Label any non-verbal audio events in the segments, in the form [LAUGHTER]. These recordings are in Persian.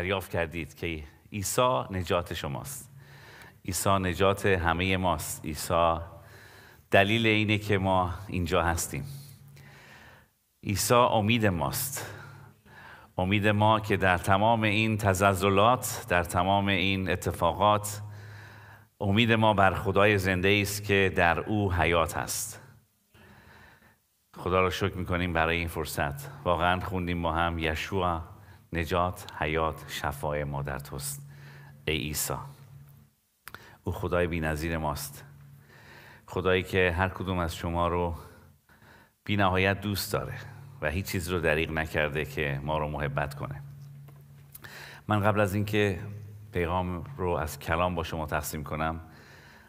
دریافت کردید که عیسی نجات شماست عیسی نجات همه ماست عیسی دلیل اینه که ما اینجا هستیم عیسی امید ماست امید ما که در تمام این تزلزلات در تمام این اتفاقات امید ما بر خدای زنده است که در او حیات هست خدا را شکر میکنیم برای این فرصت واقعا خوندیم ما هم یشوع نجات حیات شفای ما توست ای عیسی او خدای بینظیر ماست خدایی که هر کدوم از شما رو بی نهایت دوست داره و هیچ چیز رو دریغ نکرده که ما رو محبت کنه من قبل از اینکه پیغام رو از کلام با شما تقسیم کنم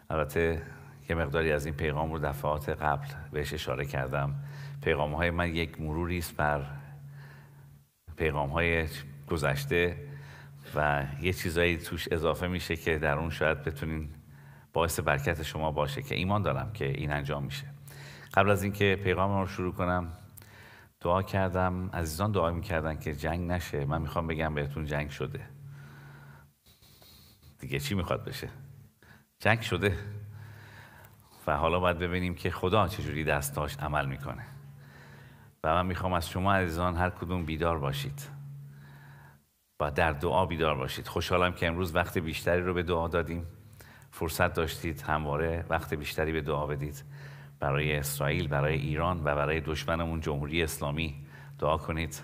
البته یه مقداری از این پیغام رو دفعات قبل بهش اشاره کردم پیغام های من یک مروری است بر پیغام های گذشته و یه چیزایی توش اضافه میشه که در اون شاید بتونین باعث برکت شما باشه که ایمان دارم که این انجام میشه قبل از اینکه پیغام رو شروع کنم دعا کردم عزیزان دعا میکردن که جنگ نشه من میخوام بگم بهتون جنگ شده دیگه چی میخواد بشه جنگ شده و حالا باید ببینیم که خدا چجوری دستاش عمل میکنه و من میخوام از شما عزیزان هر کدوم بیدار باشید و در دعا بیدار باشید خوشحالم که امروز وقت بیشتری رو به دعا دادیم فرصت داشتید همواره وقت بیشتری به دعا بدید برای اسرائیل برای ایران و برای دشمنمون جمهوری اسلامی دعا کنید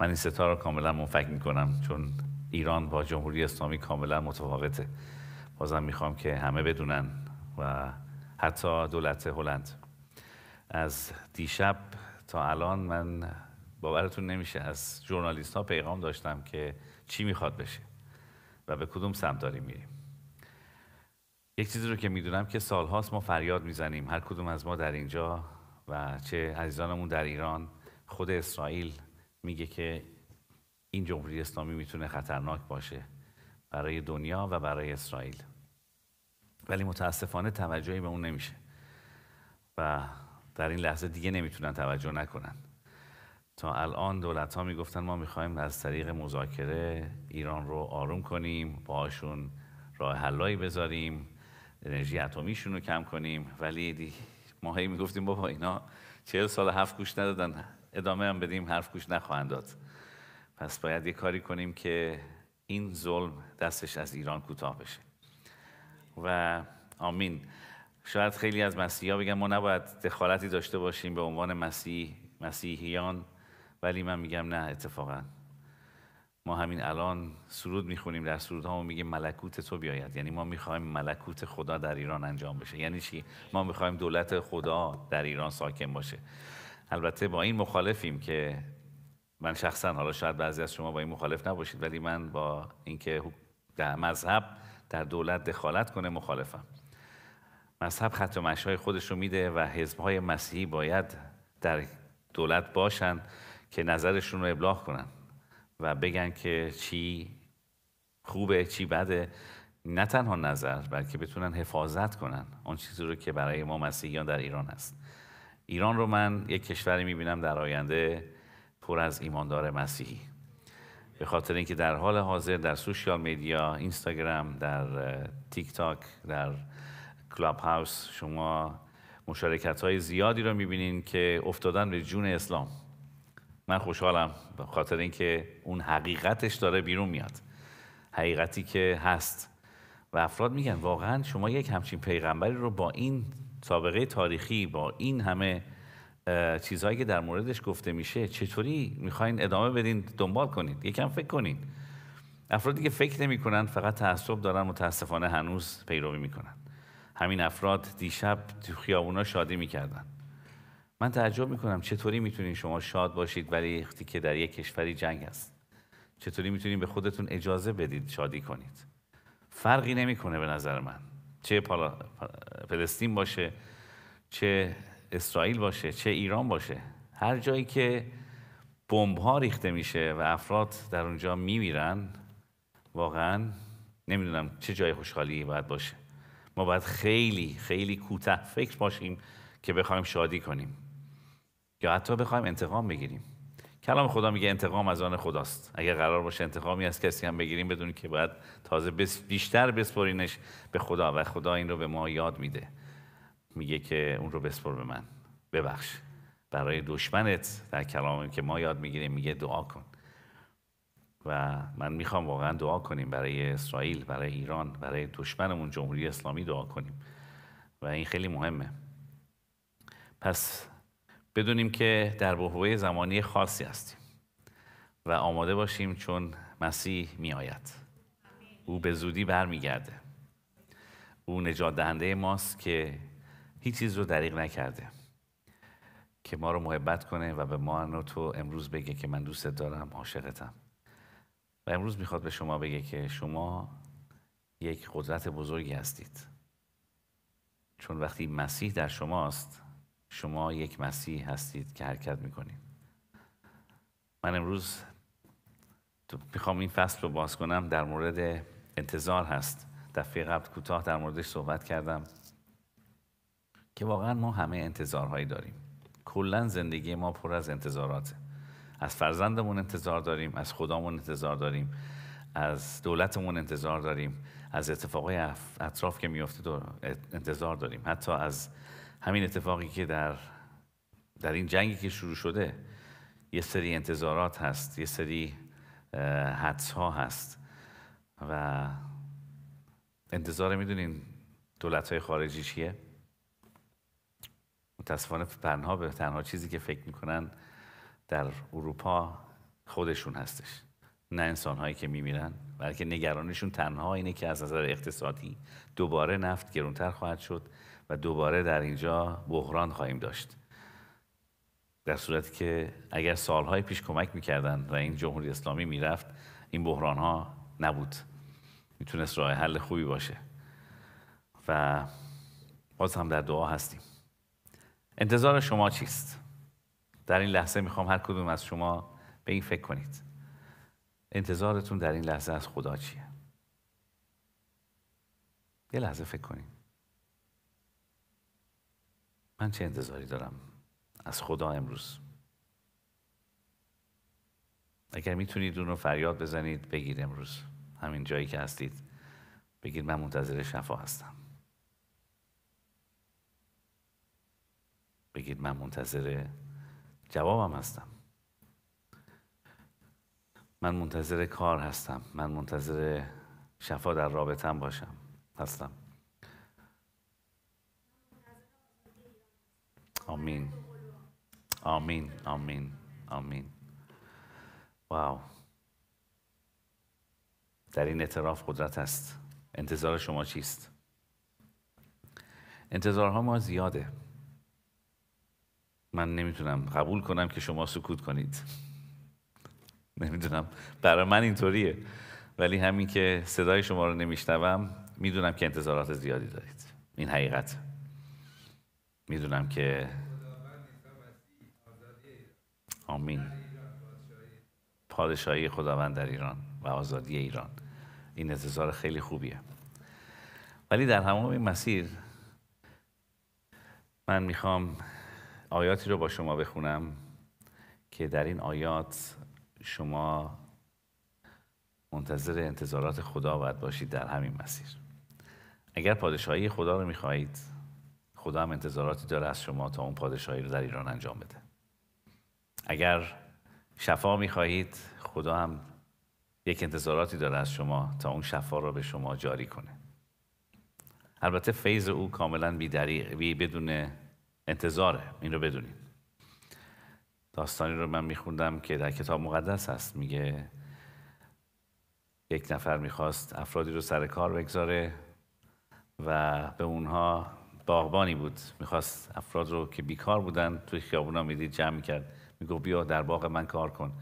من این ستا رو کاملا منفک میکنم چون ایران با جمهوری اسلامی کاملا متفاوته بازم میخوام که همه بدونن و حتی دولت هلند از دیشب تا الان من باورتون نمیشه از جورنالیست ها پیغام داشتم که چی میخواد بشه و به کدوم سمت داریم میریم یک چیزی رو که میدونم که سالهاست ما فریاد میزنیم هر کدوم از ما در اینجا و چه عزیزانمون در ایران خود اسرائیل میگه که این جمهوری اسلامی میتونه خطرناک باشه برای دنیا و برای اسرائیل ولی متاسفانه توجهی به اون نمیشه و در این لحظه دیگه نمیتونن توجه نکنن تا الان دولت ها میگفتن ما میخوایم از طریق مذاکره ایران رو آروم کنیم باهاشون راه حلایی بذاریم انرژی اتمیشون رو کم کنیم ولی ما هی میگفتیم بابا اینا چهل سال هفت گوش ندادن ادامه هم بدیم حرف گوش نخواهند داد پس باید یه کاری کنیم که این ظلم دستش از ایران کوتاه بشه و آمین شاید خیلی از مسیحا بگن ما نباید دخالتی داشته باشیم به عنوان مسیح مسیحیان ولی من میگم نه اتفاقا ما همین الان سرود میخونیم در سرودها ما میگیم ملکوت تو بیاید یعنی ما میخوایم ملکوت خدا در ایران انجام بشه یعنی چی ما میخوایم دولت خدا در ایران ساکن باشه البته با این مخالفیم که من شخصا حالا شاید بعضی از شما با این مخالف نباشید ولی من با اینکه در مذهب در دولت دخالت کنه مخالفم مذهب خط و مشهای خودش رو میده و های مسیحی باید در دولت باشن که نظرشون رو ابلاغ کنن و بگن که چی خوبه چی بده نه تنها نظر بلکه بتونن حفاظت کنن آن چیزی رو که برای ما مسیحیان در ایران هست ایران رو من یک کشوری میبینم در آینده پر از ایماندار مسیحی به خاطر اینکه در حال حاضر در سوشیال میدیا اینستاگرام در تیک تاک در کلاب هاوس شما مشارکت های زیادی رو میبینین که افتادن به جون اسلام من خوشحالم به خاطر اینکه اون حقیقتش داره بیرون میاد حقیقتی که هست و افراد میگن واقعا شما یک همچین پیغمبری رو با این سابقه تاریخی با این همه چیزهایی که در موردش گفته میشه چطوری میخواین ادامه بدین دنبال کنین یکم فکر کنین افرادی که فکر کنن فقط تعصب دارن متاسفانه هنوز پیروی میکنن همین افراد دیشب تو خیابونا شادی میکردن من تعجب میکنم چطوری میتونین شما شاد باشید ولی وقتی که در یک کشوری جنگ است. چطوری میتونین به خودتون اجازه بدید شادی کنید فرقی نمیکنه به نظر من چه پالا... فلسطین باشه چه اسرائیل باشه چه ایران باشه هر جایی که بمب ها ریخته میشه و افراد در اونجا میمیرن واقعا نمیدونم چه جای خوشحالی باید باشه ما باید خیلی خیلی کوتاه فکر باشیم که بخوایم شادی کنیم یا حتی بخوایم انتقام بگیریم کلام خدا میگه انتقام از آن خداست اگر قرار باشه انتقامی از کسی هم بگیریم بدون که باید تازه بیشتر بسپرینش به خدا و خدا این رو به ما یاد میده میگه که اون رو بسپر به من ببخش برای دشمنت در کلامی که ما یاد میگیریم میگه دعا کن و من میخوام واقعا دعا کنیم برای اسرائیل برای ایران برای دشمنمون جمهوری اسلامی دعا کنیم و این خیلی مهمه پس بدونیم که در بحوه زمانی خاصی هستیم و آماده باشیم چون مسیح میآید او به زودی برمیگرده او نجات دهنده ماست که هیچ چیز رو دریغ نکرده که ما رو محبت کنه و به ما و تو امروز بگه که من دوستت دارم عاشقتم و امروز میخواد به شما بگه که شما یک قدرت بزرگی هستید چون وقتی مسیح در شماست شما یک مسیح هستید که حرکت میکنید من امروز میخوام این فصل رو باز کنم در مورد انتظار هست دفعه قبل کوتاه در موردش صحبت کردم که واقعا ما همه انتظارهایی داریم کلا زندگی ما پر از انتظاراته از فرزندمون انتظار داریم از خدامون انتظار داریم از دولتمون انتظار داریم از اتفاقای اطراف که میفته انتظار داریم حتی از همین اتفاقی که در در این جنگی که شروع شده یه سری انتظارات هست یه سری حدس ها هست و انتظار میدونین دولت های خارجی چیه؟ متاسفانه تنها به تنها چیزی که فکر میکنن در اروپا خودشون هستش نه انسان هایی که میمیرن بلکه نگرانشون تنها اینه که از نظر اقتصادی دوباره نفت گرونتر خواهد شد و دوباره در اینجا بحران خواهیم داشت در صورتی که اگر سالهای پیش کمک میکردن و این جمهوری اسلامی میرفت این بحران ها نبود میتونست راه حل خوبی باشه و باز هم در دعا هستیم انتظار شما چیست؟ در این لحظه میخوام هر کدوم از شما به این فکر کنید انتظارتون در این لحظه از خدا چیه یه لحظه فکر کنید من چه انتظاری دارم از خدا امروز اگر میتونید اون رو فریاد بزنید بگید امروز همین جایی که هستید بگید من منتظر شفا هستم بگید من منتظر جوابم هستم من منتظر کار هستم من منتظر شفا در رابطم باشم هستم آمین آمین آمین آمین واو در این اعتراف قدرت است انتظار شما چیست انتظارها ما زیاده من نمیتونم قبول کنم که شما سکوت کنید نمیدونم برای من اینطوریه ولی همین که صدای شما رو نمیشنوم میدونم که انتظارات زیادی دارید این حقیقت میدونم که آمین پادشاهی خداوند در ایران و آزادی ایران این انتظار خیلی خوبیه ولی در تمام این مسیر من میخوام آیاتی رو با شما بخونم که در این آیات شما منتظر انتظارات خدا باید باشید در همین مسیر اگر پادشاهی خدا رو میخواهید خدا هم انتظاراتی داره از شما تا اون پادشاهی رو در ایران انجام بده اگر شفا میخواهید خدا هم یک انتظاراتی داره از شما تا اون شفا رو به شما جاری کنه البته فیض او کاملا بی, بی بدون انتظاره این رو بدونید داستانی رو من میخوندم که در کتاب مقدس هست میگه یک نفر میخواست افرادی رو سر کار بگذاره و به اونها باغبانی بود میخواست افراد رو که بیکار بودن توی خیابونا میدید جمع میکرد میگو بیا در باغ من کار کن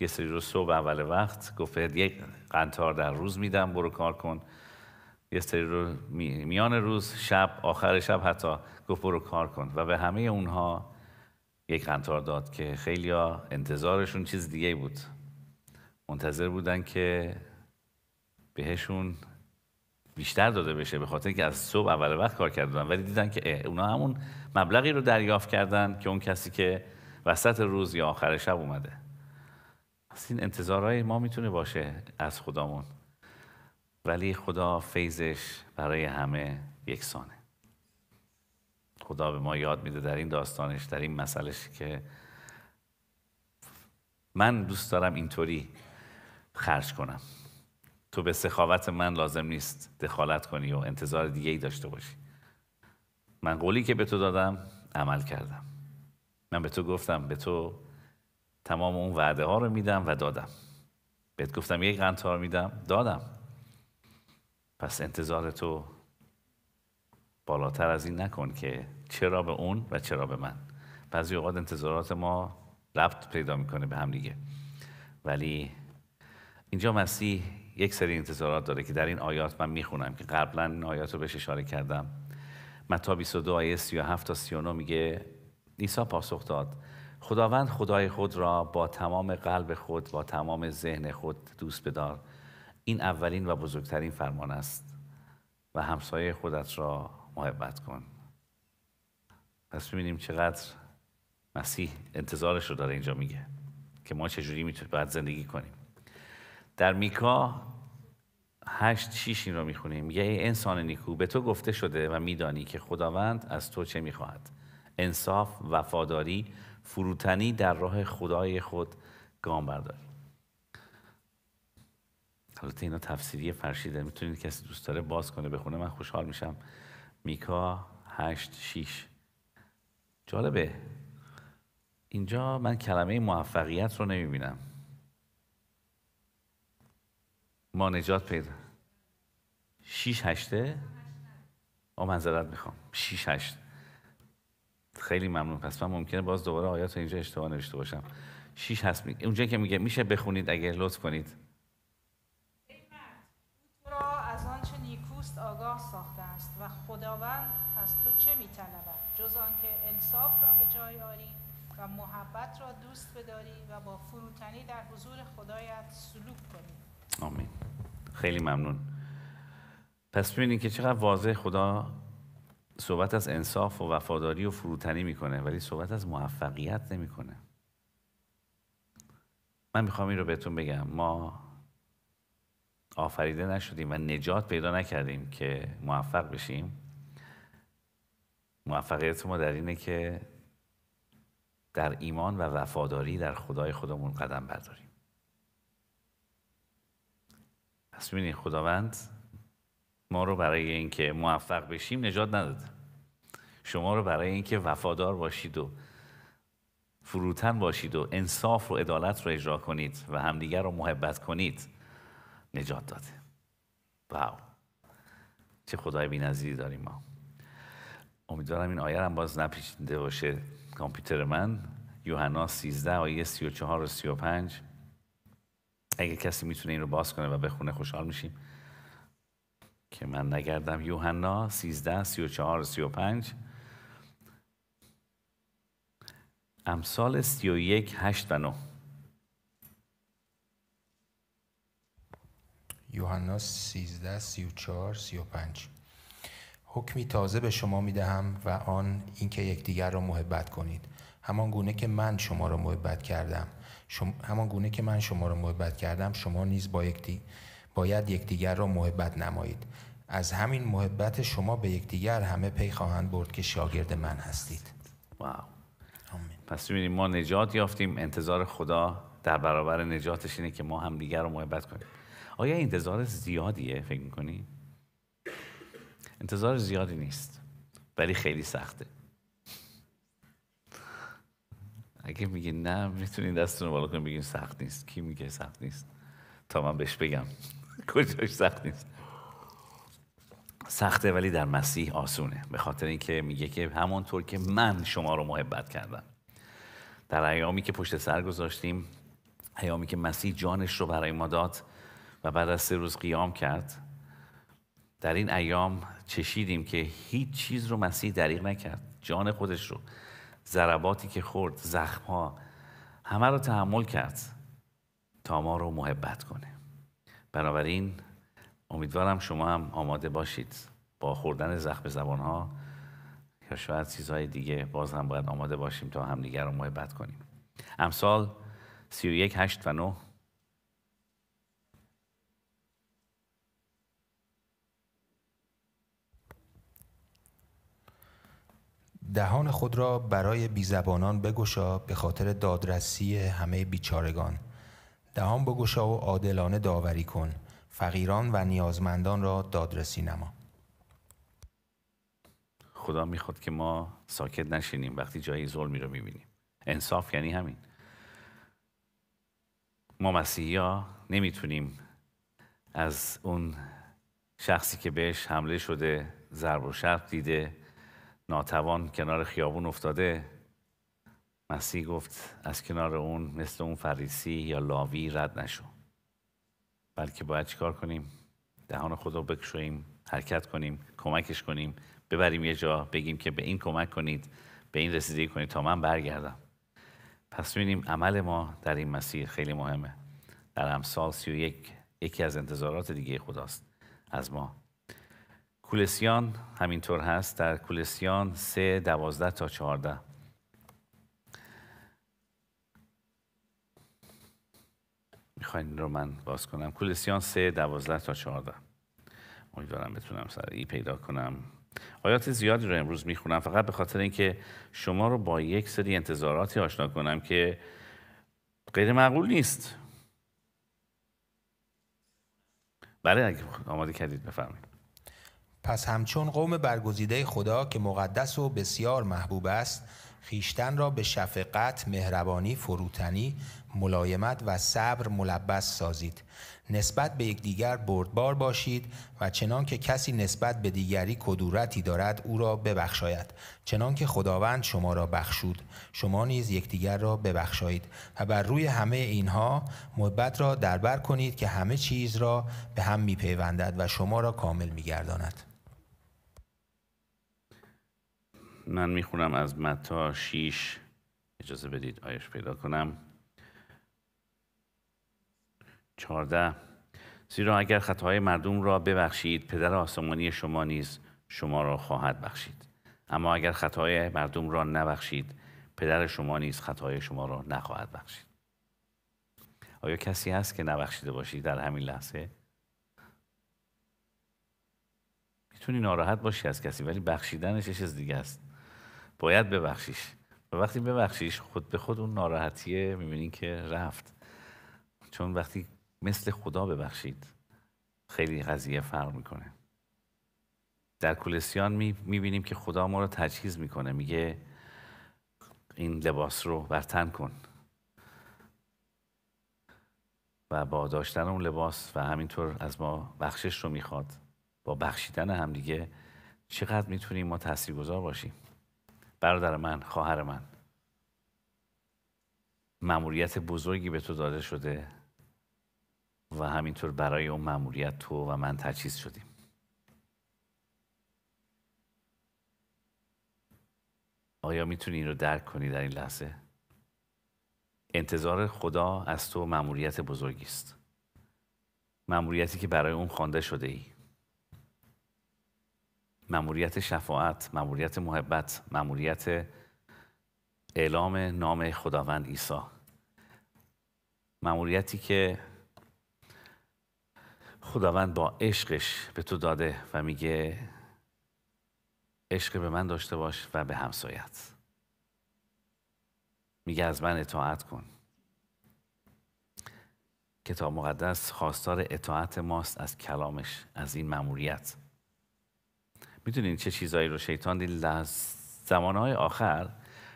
یه سری رو صبح اول وقت گفت یک قنتار در روز میدم برو کار کن یه سری رو میان روز شب آخر شب حتی گفت برو کار کن و به همه اونها یک قنطار داد که خیلی انتظارشون چیز دیگه بود منتظر بودن که بهشون بیشتر داده بشه به خاطر اینکه از صبح اول وقت کار کردن ولی دیدن که اه اونا همون مبلغی رو دریافت کردن که اون کسی که وسط روز یا آخر شب اومده این انتظارهای ما میتونه باشه از خدامون ولی خدا فیضش برای همه یکسانه خدا به ما یاد میده در این داستانش در این مسئلهش که من دوست دارم اینطوری خرج کنم تو به سخاوت من لازم نیست دخالت کنی و انتظار دیگه ای داشته باشی من قولی که به تو دادم عمل کردم من به تو گفتم به تو تمام اون وعده ها رو میدم و دادم بهت گفتم یک قنطار میدم دادم پس انتظار تو بالاتر از این نکن که چرا به اون و چرا به من بعضی اوقات انتظارات ما ربط پیدا میکنه به هم دیگه ولی اینجا مسیح یک سری انتظارات داره که در این آیات من میخونم که قبلا این آیات رو بهش اشاره کردم متا 22 آیه 37 تا 39 میگه عیسی پاسخ داد خداوند خدای خود را با تمام قلب خود با تمام ذهن خود دوست بدار این اولین و بزرگترین فرمان است و همسایه خودت را محبت کن پس ببینیم چقدر مسیح انتظارش رو داره اینجا میگه که ما چجوری میتونیم باید زندگی کنیم در میکا هشت شیش این رو میخونیم میگه ای انسان نیکو به تو گفته شده و میدانی که خداوند از تو چه میخواهد انصاف وفاداری فروتنی در راه خدای خود گام برداری البته اینا تفسیری فرشیده میتونید کسی دوست داره باز کنه بخونه من خوشحال میشم میکا هشت شیش جالبه اینجا من کلمه موفقیت رو نمیبینم ما نجات پیدا شیش هشته آه منظرت میخوام شیش هشت خیلی ممنون پس من ممکنه باز دوباره آیات رو اینجا اشتباه نوشته باشم شیش هست می... اونجا که میگه میشه بخونید اگه لطف کنید خداوند از تو چه طلبد جز آنکه انصاف را به جای آری و محبت را دوست بداری و با فروتنی در حضور خدایت سلوک کنی آمین خیلی ممنون پس ببینید که چقدر واضح خدا صحبت از انصاف و وفاداری و فروتنی میکنه ولی صحبت از موفقیت نمیکنه من میخوام این رو بهتون بگم ما آفریده نشدیم و نجات پیدا نکردیم که موفق بشیم موفقیت ما در اینه که در ایمان و وفاداری در خدای خودمون قدم برداریم پس ببینید خداوند ما رو برای اینکه موفق بشیم نجات نداده شما رو برای اینکه وفادار باشید و فروتن باشید و انصاف و عدالت رو اجرا کنید و همدیگر رو محبت کنید نجات داده واو چه خدای بی‌نظیری داریم ما امیدوارم این آیه هم باز نپیچیده باشه کامپیوتر من یوحنا 13 آیه 34 و 35 اگه کسی میتونه این رو باز کنه و بخونه خوشحال میشیم که من نگردم یوحنا 13 34 35 امثال 31 8 و 9 یوحنا 13 34 35 حکمی تازه به شما می دهم و آن اینکه یکدیگر را محبت کنید همان گونه که من شما را محبت کردم شما همان گونه که من شما را محبت کردم شما نیز با یک باید یکدیگر را محبت نمایید از همین محبت شما به یکدیگر همه پی خواهند برد که شاگرد من هستید واو آمین. پس ما نجات یافتیم انتظار خدا در برابر نجاتش اینه که ما هم دیگر را محبت کنیم آیا انتظار زیادیه فکر میکنی؟ انتظار زیادی نیست ولی خیلی سخته اگه میگه نه میتونین دستتون رو بالا کنین بگین سخت نیست کی میگه سخت نیست تا من بهش بگم [LAUGHS] کجاش سخت نیست سخته ولی در مسیح آسونه به خاطر اینکه میگه که همانطور که من شما رو محبت کردم در ایامی که پشت سر گذاشتیم ایامی که مسیح جانش رو برای ما داد و بعد از سه روز قیام کرد در این ایام چشیدیم که هیچ چیز رو مسیح دریغ نکرد جان خودش رو ضرباتی که خورد زخمها همه رو تحمل کرد تا ما رو محبت کنه بنابراین امیدوارم شما هم آماده باشید با خوردن زخم زبان ها یا شاید چیزهای دیگه باز هم باید آماده باشیم تا همدیگر رو محبت کنیم و یک هشت و نه دهان خود را برای بیزبانان بگشا به خاطر دادرسی همه بیچارگان دهان بگشا و عادلانه داوری کن فقیران و نیازمندان را دادرسی نما خدا میخواد که ما ساکت نشینیم وقتی جایی ظلمی رو میبینیم انصاف یعنی همین ما مسیحی ها نمیتونیم از اون شخصی که بهش حمله شده ضرب و شرط دیده ناتوان کنار خیابون افتاده مسیح گفت از کنار اون مثل اون فریسی یا لاوی رد نشو بلکه باید چیکار کنیم دهان خود رو بکشویم حرکت کنیم کمکش کنیم ببریم یه جا بگیم که به این کمک کنید به این رسیدگی کنید تا من برگردم پس ببینیم عمل ما در این مسیر خیلی مهمه در امثال سی و یک یکی از انتظارات دیگه خداست از ما کولسیان همینطور هست در کولسیان 3 دوازده تا 14 میخواین رو من باز کنم کولسیان 3 دوازده تا 14 امیدوارم بتونم سریع پیدا کنم آیات زیادی رو امروز میخونم فقط به خاطر اینکه شما رو با یک سری انتظاراتی آشنا کنم که غیر معقول نیست بله اگه آماده کردید بفرمید پس همچون قوم برگزیده خدا که مقدس و بسیار محبوب است خیشتن را به شفقت، مهربانی، فروتنی، ملایمت و صبر ملبس سازید. نسبت به یکدیگر بردبار باشید و چنان که کسی نسبت به دیگری کدورتی دارد او را ببخشاید چنان که خداوند شما را بخشود شما نیز یکدیگر را ببخشایید و بر روی همه اینها محبت را دربر کنید که همه چیز را به هم میپیوندد و شما را کامل میگرداند من میخونم از متا 6 اجازه بدید آیش پیدا کنم 14 زیرا اگر خطاهای مردم را ببخشید پدر آسمانی شما نیز شما را خواهد بخشید اما اگر خطای مردم را نبخشید پدر شما نیز خطای شما را نخواهد بخشید آیا کسی هست که نبخشیده باشید در همین لحظه میتونی ناراحت باشی از کسی ولی بخشیدنش چیز دیگه است باید ببخشیش و وقتی ببخشیش خود به خود اون ناراحتیه میبینین که رفت چون وقتی مثل خدا ببخشید خیلی قضیه فرق میکنه در کولسیان میبینیم که خدا ما رو تجهیز میکنه میگه این لباس رو برتن کن و با داشتن اون لباس و همینطور از ما بخشش رو میخواد با بخشیدن همدیگه چقدر میتونیم ما تاثیرگذار باشیم برادر من خواهر من مأموریت بزرگی به تو داده شده و همینطور برای اون مأموریت تو و من تجهیز شدیم آیا میتونی این رو درک کنی در این لحظه؟ انتظار خدا از تو مأموریت بزرگی است مأموریتی که برای اون خوانده شده ای مموریت شفاعت مموریت محبت مموریت اعلام نام خداوند عیسی مموریتی که خداوند با عشقش به تو داده و میگه عشق به من داشته باش و به همسایت میگه از من اطاعت کن کتاب مقدس خواستار اطاعت ماست از کلامش از این مموریت میدونین چه چیزایی رو شیطان در زمانهای آخر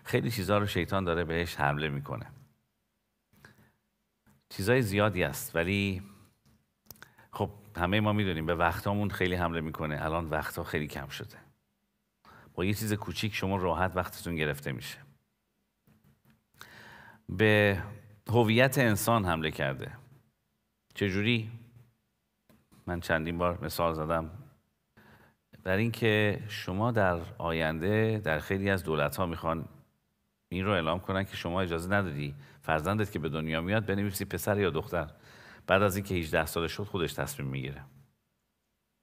خیلی چیزها رو شیطان داره بهش حمله میکنه چیزای زیادی است ولی خب همه ما میدونیم به وقتامون خیلی حمله میکنه الان وقتها خیلی کم شده با یه چیز کوچیک شما راحت وقتتون گرفته میشه به هویت انسان حمله کرده چجوری من چندین بار مثال زدم بر اینکه شما در آینده در خیلی از دولت ها میخوان این رو اعلام کنن که شما اجازه ندادی فرزندت که به دنیا میاد بنویسی پسر یا دختر بعد از اینکه 18 ساله شد خودش تصمیم میگیره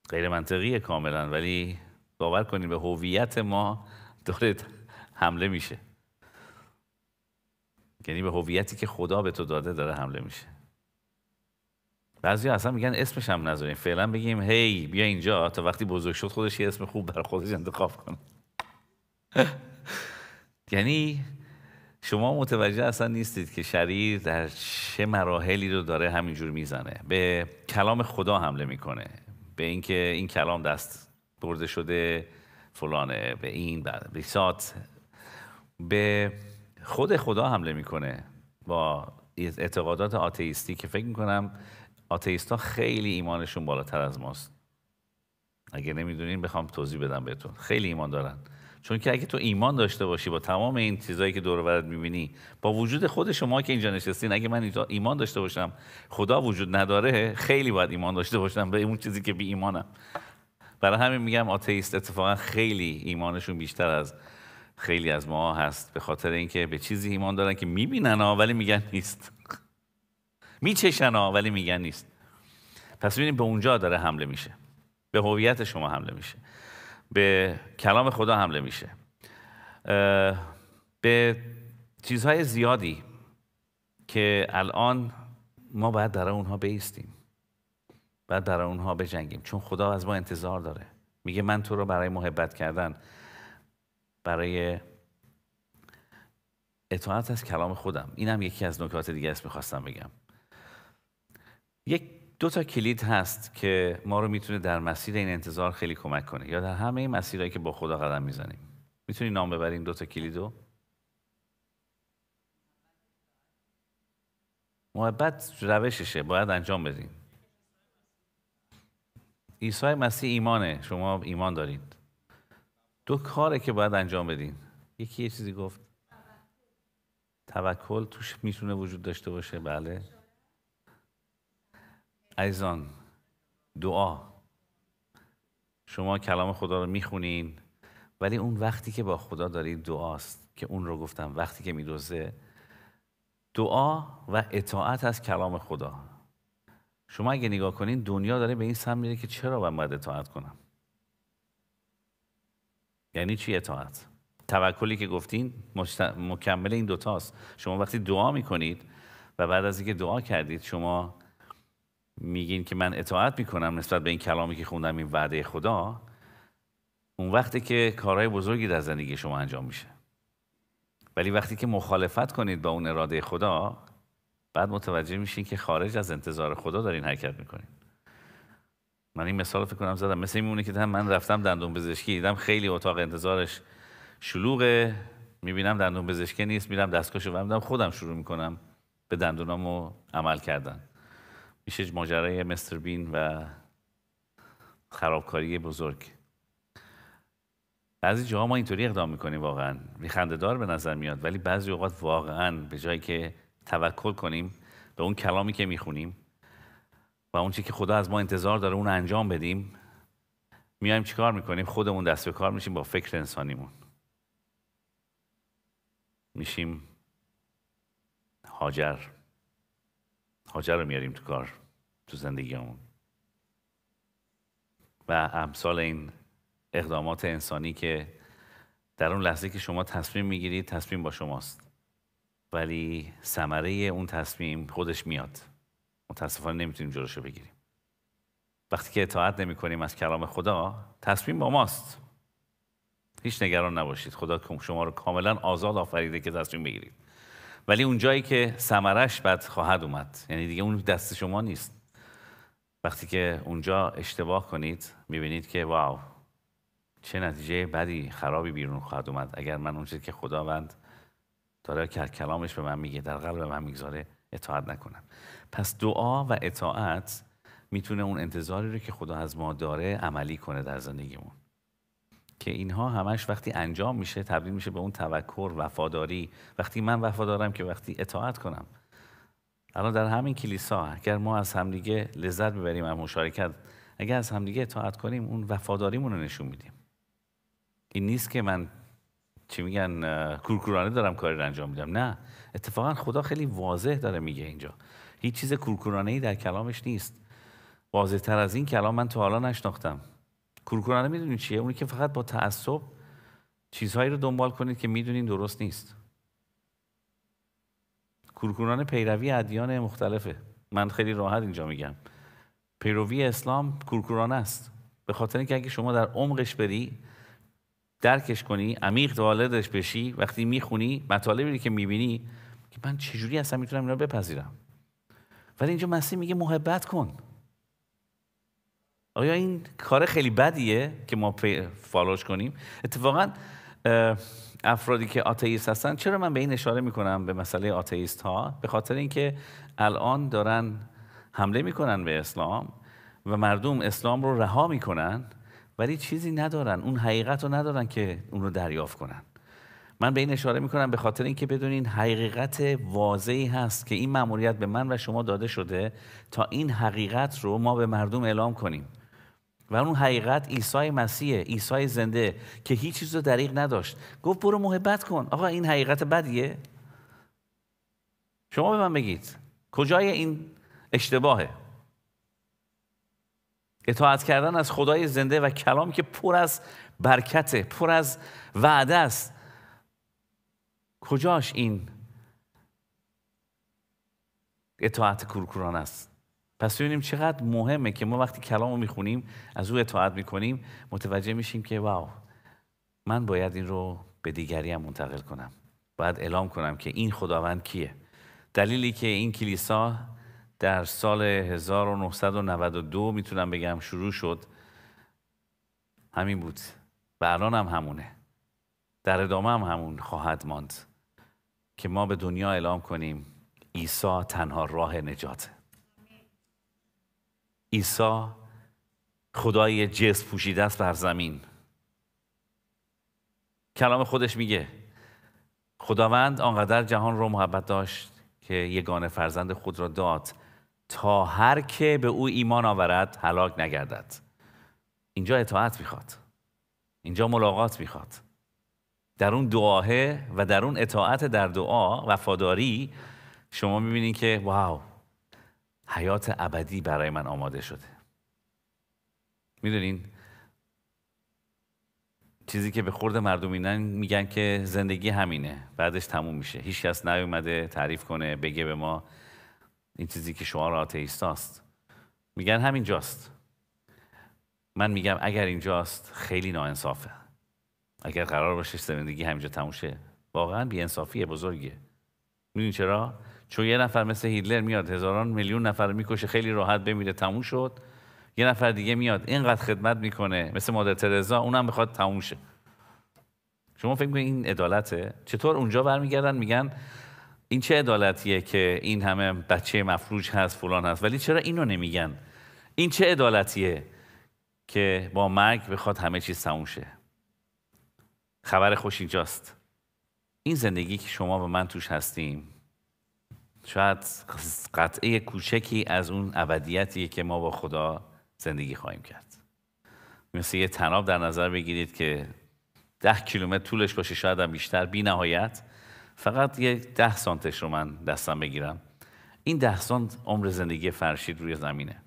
غیر منطقیه کاملا ولی باور کنید به هویت ما داره حمله میشه یعنی به هویتی که خدا به تو داده داره حمله میشه بعضی اصلا میگن اسمش هم نذاریم فعلا بگیم هی بیا اینجا تا وقتی بزرگ شد خودش یه اسم خوب بر خودش انتخاب کنه [LAUGHS] یعنی شما متوجه اصلا نیستید که شریر در چه مراحلی رو داره همینجور میزنه به کلام خدا حمله میکنه به اینکه این کلام دست برده شده فلانه به این بیسات به خود خدا حمله میکنه با اعتقادات آتیستی که فکر میکنم آتیست ها خیلی ایمانشون بالاتر از ماست اگه نمیدونین بخوام توضیح بدم بهتون خیلی ایمان دارن چون که اگه تو ایمان داشته باشی با تمام این چیزهایی که دور برت میبینی با وجود خود شما که اینجا نشستین اگه من ایمان داشته باشم خدا وجود نداره خیلی باید ایمان داشته باشم به اون چیزی که بی ایمانم برای همین میگم آتیست اتفاقا خیلی ایمانشون بیشتر از خیلی از ما هست به خاطر اینکه به چیزی ایمان دارن که میبینن ولی میگن نیست میچشن ها ولی میگن نیست پس ببینید به اونجا داره حمله میشه به هویت شما حمله میشه به کلام خدا حمله میشه به چیزهای زیادی که الان ما باید در اونها بیستیم باید در اونها بجنگیم چون خدا از ما انتظار داره میگه من تو رو برای محبت کردن برای اطاعت از کلام خودم اینم یکی از نکات دیگه است میخواستم بگم یک دو تا کلید هست که ما رو میتونه در مسیر این انتظار خیلی کمک کنه یا در همه این مسیرهایی که با خدا قدم میزنیم میتونی نام ببریم دو تا رو. محبت روششه باید انجام بدین عیسی مسیح ایمانه شما ایمان دارید دو کاره که باید انجام بدین یکی یه چیزی گفت توکل توش میتونه وجود داشته باشه بله عزیزان دعا شما کلام خدا رو میخونین ولی اون وقتی که با خدا دارید دعاست که اون رو گفتم وقتی که میدوزه دعا و اطاعت از کلام خدا شما اگه نگاه کنین دنیا داره به این سم میره که چرا باید اطاعت کنم یعنی چی اطاعت توکلی که گفتین مکمل این دوتاست شما وقتی دعا میکنید و بعد از اینکه دعا کردید شما میگین که من اطاعت میکنم نسبت به این کلامی که خوندم این وعده خدا اون وقتی که کارهای بزرگی در زندگی شما انجام میشه ولی وقتی که مخالفت کنید با اون اراده خدا بعد متوجه میشین که خارج از انتظار خدا دارین حرکت میکنین من این مثال فکر کنم زدم مثل میمونه که من رفتم دندون پزشکی دیدم خیلی اتاق انتظارش شلوغه میبینم دندون پزشکی نیست میرم دستکشو برمیدم خودم شروع میکنم به دندونامو عمل کردن میشه ماجرای مستر بین و خرابکاری بزرگ بعضی جاها ما اینطوری اقدام میکنیم واقعا دار به نظر میاد ولی بعضی اوقات واقعا به جایی که توکل کنیم به اون کلامی که میخونیم و اون که خدا از ما انتظار داره اون انجام بدیم میایم چیکار میکنیم خودمون دست به کار میشیم با فکر انسانیمون میشیم هاجر خاجه رو میاریم تو کار تو زندگیمون و امثال این اقدامات انسانی که در اون لحظه که شما تصمیم میگیرید تصمیم با شماست ولی ثمره اون تصمیم خودش میاد متاسفانه نمیتونیم جلوشو بگیریم وقتی که اطاعت نمی کنیم از کلام خدا تصمیم با ماست هیچ نگران نباشید خدا شما رو کاملا آزاد آفریده که تصمیم بگیرید ولی اون جایی که سمرش بد خواهد اومد یعنی دیگه اون دست شما نیست وقتی که اونجا اشتباه کنید میبینید که واو چه نتیجه بدی خرابی بیرون خواهد اومد اگر من اون که خداوند داره که کلامش به من میگه در قلب من میگذاره اطاعت نکنم پس دعا و اطاعت میتونه اون انتظاری رو که خدا از ما داره عملی کنه در زندگیمون که اینها همش وقتی انجام میشه تبدیل میشه به اون توکر وفاداری وقتی من وفادارم که وقتی اطاعت کنم الان در همین کلیسا اگر ما از همدیگه لذت ببریم از مشارکت اگر از همدیگه اطاعت کنیم اون وفاداریمون رو نشون میدیم این نیست که من چی میگن کورکورانه دارم کاری رو انجام میدم نه اتفاقا خدا خیلی واضح داره میگه اینجا هیچ چیز کورکورانه ای در کلامش نیست واضح تر از این کلام من تا حالا نشناختم کورکورانه میدونید چیه اونی که فقط با تعصب چیزهایی رو دنبال کنید که میدونین درست نیست کورکورانه پیروی ادیان مختلفه من خیلی راحت اینجا میگم پیروی اسلام کورکورانه است به خاطر اینکه اگه شما در عمقش بری درکش کنی عمیق واردش بشی وقتی میخونی مطالبی که میبینی که من چجوری اصلا میتونم اینا بپذیرم ولی اینجا مسیح میگه محبت کن آیا این کار خیلی بدیه که ما فالوش کنیم اتفاقا افرادی که آتئیست هستن چرا من به این اشاره میکنم به مسئله آتئیست ها به خاطر اینکه الان دارن حمله میکنن به اسلام و مردم اسلام رو رها میکنن ولی چیزی ندارن اون حقیقت رو ندارن که اون رو دریافت کنن من به این اشاره میکنم به خاطر اینکه بدونین حقیقت واضحی هست که این مأموریت به من و شما داده شده تا این حقیقت رو ما به مردم اعلام کنیم و اون حقیقت عیسی مسیح عیسی زنده که هیچ چیز رو دریغ نداشت گفت برو محبت کن آقا این حقیقت بدیه شما به من بگید کجای این اشتباهه اطاعت کردن از خدای زنده و کلامی که پر از برکته پر از وعده است کجاش این اطاعت کورکوران است پس ببینیم چقدر مهمه که ما وقتی کلام رو میخونیم از او اطاعت میکنیم متوجه میشیم که واو من باید این رو به دیگری هم منتقل کنم باید اعلام کنم که این خداوند کیه دلیلی که این کلیسا در سال 1992 میتونم بگم شروع شد همین بود و الان هم همونه در ادامه هم همون خواهد ماند که ما به دنیا اعلام کنیم عیسی تنها راه نجاته عیسی خدای جس پوشیده است بر زمین کلام خودش میگه خداوند آنقدر جهان رو محبت داشت که یگانه فرزند خود را داد تا هر که به او ایمان آورد هلاک نگردد اینجا اطاعت میخواد اینجا ملاقات میخواد در اون دعاه و در اون اطاعت در دعا وفاداری شما میبینید که واو حیات ابدی برای من آماده شده میدونین چیزی که به خورد مردم اینن میگن که زندگی همینه بعدش تموم میشه هیچ کس نیومده تعریف کنه بگه به ما این چیزی که را آتیستاست میگن همین جاست من میگم اگر اینجاست خیلی ناانصافه اگر قرار باشه زندگی همینجا تموم شه واقعا بیانصافیه بزرگیه میدونی چرا چون یه نفر مثل هیتلر میاد هزاران میلیون نفر میکشه خیلی راحت بمیره تموم شد یه نفر دیگه میاد اینقدر خدمت میکنه مثل مادر ترزا اونم میخواد تموم شه شما فکر میکنید این عدالته چطور اونجا برمیگردن میگن این چه عدالتیه که این همه بچه مفروج هست فلان هست ولی چرا اینو نمیگن این چه عدالتیه که با مرگ بخواد همه چیز تموم شه خبر خوش اینجاست این زندگی که شما و من توش هستیم شاید قطعه کوچکی از اون ابدیتی که ما با خدا زندگی خواهیم کرد مثل یه تناب در نظر بگیرید که ده کیلومتر طولش باشه شاید هم بیشتر بی نهایت فقط یه ده سانتش رو من دستم بگیرم این ده سانت عمر زندگی فرشید روی زمینه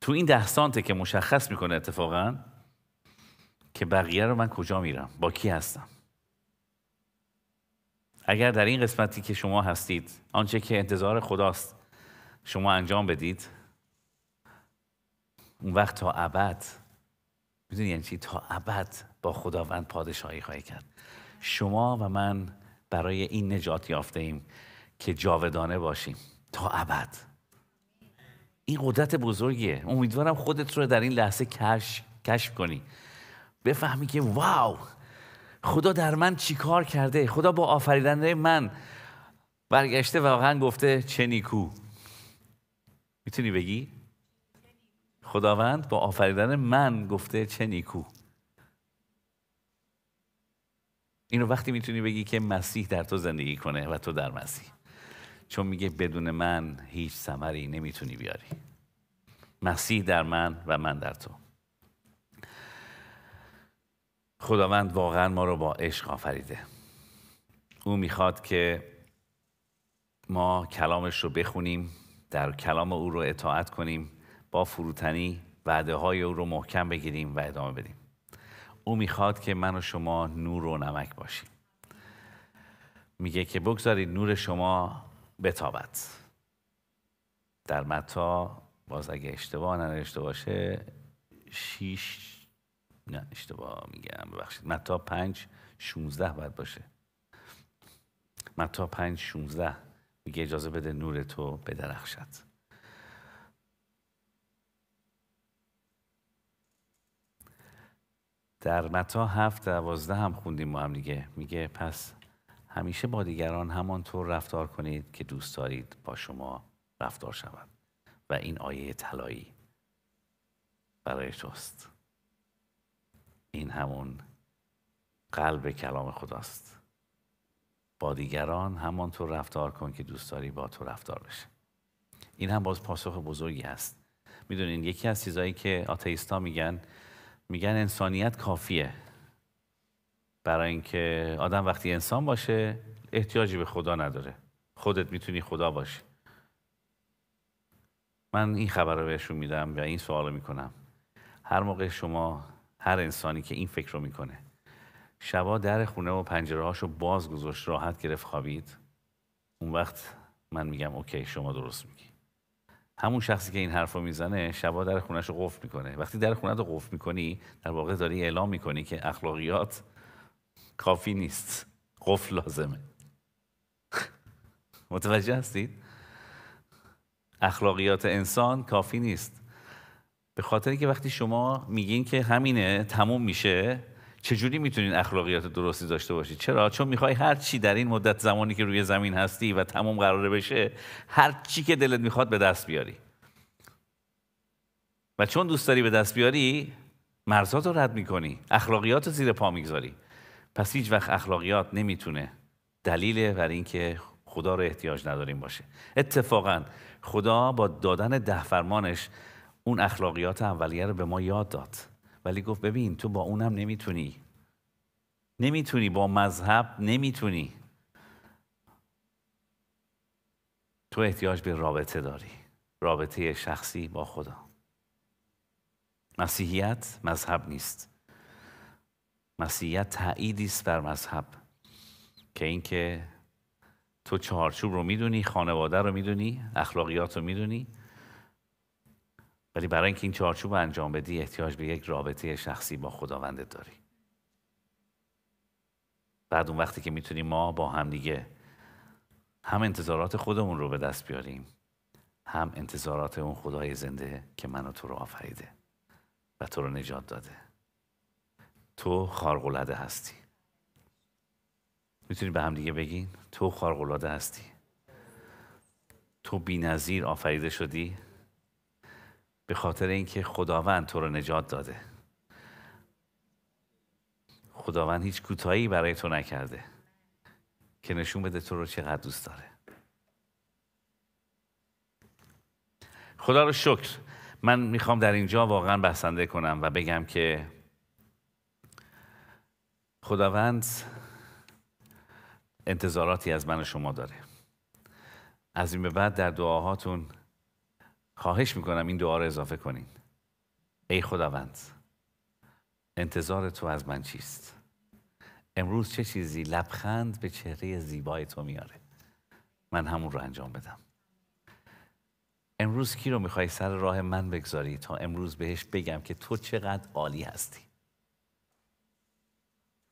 تو این ده سانته که مشخص میکنه اتفاقا که بقیه رو من کجا میرم با کی هستم اگر در این قسمتی که شما هستید آنچه که انتظار خداست شما انجام بدید اون وقت تا ابد میدونی یعنی چی تا ابد با خداوند پادشاهی خواهی کرد شما و من برای این نجات یافته ایم که جاودانه باشیم تا ابد این قدرت بزرگیه امیدوارم خودت رو در این لحظه کشف کنی بفهمی که واو خدا در من چیکار کرده خدا با آفریدنده من برگشته و واقعا گفته چه نیکو میتونی بگی خداوند با آفریدن من گفته چه نیکو اینو وقتی میتونی بگی که مسیح در تو زندگی کنه و تو در مسیح چون میگه بدون من هیچ ثمری نمیتونی بیاری مسیح در من و من در تو خداوند واقعا ما رو با عشق آفریده او میخواد که ما کلامش رو بخونیم در کلام او رو اطاعت کنیم با فروتنی وعده های او رو محکم بگیریم و ادامه بدیم او میخواد که من و شما نور و نمک باشیم میگه که بگذارید نور شما بتابد در متا باز اگه اشتباه ننوشته باشه، شیش نه اشتباه میگم ببخشید متا پنج 16 باید باشه متا پنج 16 میگه اجازه بده نور تو بدرخشد در متا هفت دوازده هم خوندیم ما هم دیگه میگه پس همیشه با دیگران همانطور رفتار کنید که دوست دارید با شما رفتار شود و این آیه طلایی برای توست این همون قلب کلام خداست با دیگران همانطور رفتار کن که دوست داری با تو رفتار بشه این هم باز پاسخ بزرگی هست میدونین یکی از چیزهایی که آتئیستا میگن میگن انسانیت کافیه برای اینکه آدم وقتی انسان باشه احتیاجی به خدا نداره خودت میتونی خدا باشی من این خبر رو بهشون میدم و این سوال رو میکنم هر موقع شما هر انسانی که این فکر رو میکنه شبا در خونه و پنجره هاشو باز گذاشت راحت گرفت خوابید اون وقت من میگم اوکی شما درست میگی همون شخصی که این حرف رو میزنه شبا در خونهش رو قفل میکنه وقتی در خونه رو قفل میکنی در واقع داری اعلام میکنی که اخلاقیات کافی نیست قفل لازمه [LAUGHS] متوجه هستید؟ اخلاقیات انسان کافی نیست به خاطر اینکه وقتی شما میگین که همینه تموم میشه چجوری میتونین اخلاقیات درستی داشته باشید چرا چون میخوای هر چی در این مدت زمانی که روی زمین هستی و تموم قراره بشه هر چی که دلت میخواد به دست بیاری و چون دوست داری به دست بیاری مرزات رو رد میکنی اخلاقیات رو زیر پا میگذاری پس هیچ وقت اخلاقیات نمیتونه دلیل بر اینکه خدا رو احتیاج نداریم باشه اتفاقا خدا با دادن ده فرمانش اون اخلاقیات اولیه رو به ما یاد داد ولی گفت ببین تو با اونم نمیتونی نمیتونی با مذهب نمیتونی تو احتیاج به رابطه داری رابطه شخصی با خدا مسیحیت مذهب نیست مسیحیت تأییدی است بر مذهب که اینکه تو چهارچوب رو میدونی خانواده رو میدونی اخلاقیات رو میدونی ولی برای اینکه این چارچوب انجام بدی احتیاج به یک رابطه شخصی با خداوندت داری بعد اون وقتی که میتونیم ما با هم دیگه هم انتظارات خودمون رو به دست بیاریم هم انتظارات اون خدای زنده که منو تو رو آفریده و تو رو نجات داده تو خارق‌العاده هستی میتونی به هم دیگه بگین تو خارق‌العاده هستی تو بی‌نظیر آفریده شدی به خاطر اینکه خداوند تو رو نجات داده خداوند هیچ کوتاهی برای تو نکرده که نشون بده تو رو چقدر دوست داره خدا رو شکر من میخوام در اینجا واقعا بسنده کنم و بگم که خداوند انتظاراتی از من و شما داره از این به بعد در دعاهاتون خواهش میکنم این دعا رو اضافه کنین ای خداوند انتظار تو از من چیست امروز چه چیزی لبخند به چهره زیبای تو میاره من همون رو انجام بدم امروز کی رو میخوای سر راه من بگذاری تا امروز بهش بگم که تو چقدر عالی هستی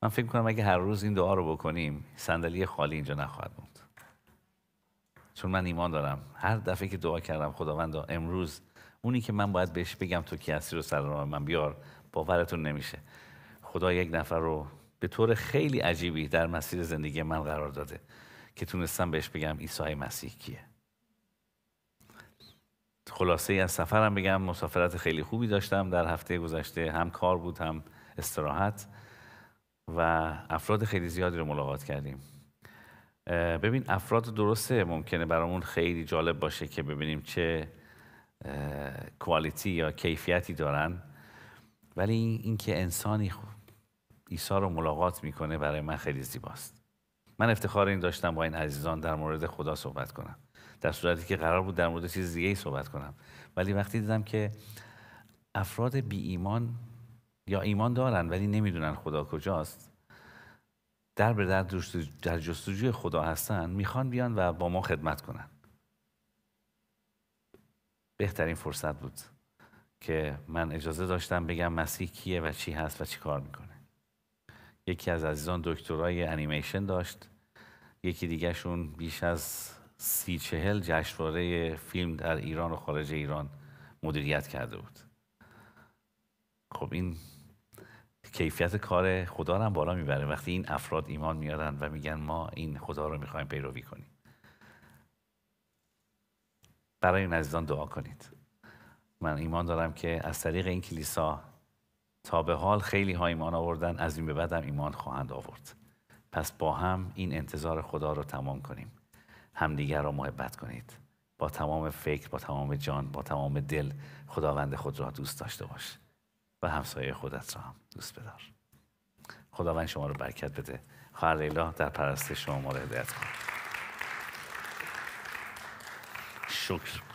من فکر کنم اگه هر روز این دعا رو بکنیم صندلی خالی اینجا نخواهد بود چون من ایمان دارم هر دفعه که دعا کردم خداوند امروز اونی که من باید بهش بگم تو کی رو سر من بیار باورتون نمیشه خدا یک نفر رو به طور خیلی عجیبی در مسیر زندگی من قرار داده که تونستم بهش بگم عیسی مسیح کیه خلاصه از سفرم بگم مسافرت خیلی خوبی داشتم در هفته گذشته هم کار بود هم استراحت و افراد خیلی زیادی رو ملاقات کردیم ببین افراد درسته ممکنه برامون خیلی جالب باشه که ببینیم چه کوالیتی یا کیفیتی دارن ولی اینکه انسانی عیسی رو ملاقات میکنه برای من خیلی زیباست من افتخار این داشتم با این عزیزان در مورد خدا صحبت کنم در صورتی که قرار بود در مورد چیز دیگه ای صحبت کنم ولی وقتی دیدم که افراد بی ایمان یا ایمان دارن ولی نمیدونن خدا کجاست در به در در جستجوی خدا هستن میخوان بیان و با ما خدمت کنن بهترین فرصت بود که من اجازه داشتم بگم مسیح کیه و چی هست و چی کار میکنه یکی از عزیزان دکترای انیمیشن داشت یکی دیگهشون بیش از سی چهل جشنواره فیلم در ایران و خارج ایران مدیریت کرده بود خب این کیفیت کار خدا رو هم بالا میبره وقتی این افراد ایمان میارن و میگن ما این خدا رو میخوایم پیروی کنیم برای این عزیزان دعا کنید من ایمان دارم که از طریق این کلیسا تا به حال خیلی ها ایمان آوردن از این به بعد هم ایمان خواهند آورد پس با هم این انتظار خدا رو تمام کنیم همدیگر را محبت کنید با تمام فکر با تمام جان با تمام دل خداوند خود را دوست داشته باش و همسایه خودت را هم دوست بدار خداوند شما رو برکت بده خواهر لیلا در پرستش شما ما هدایت شکر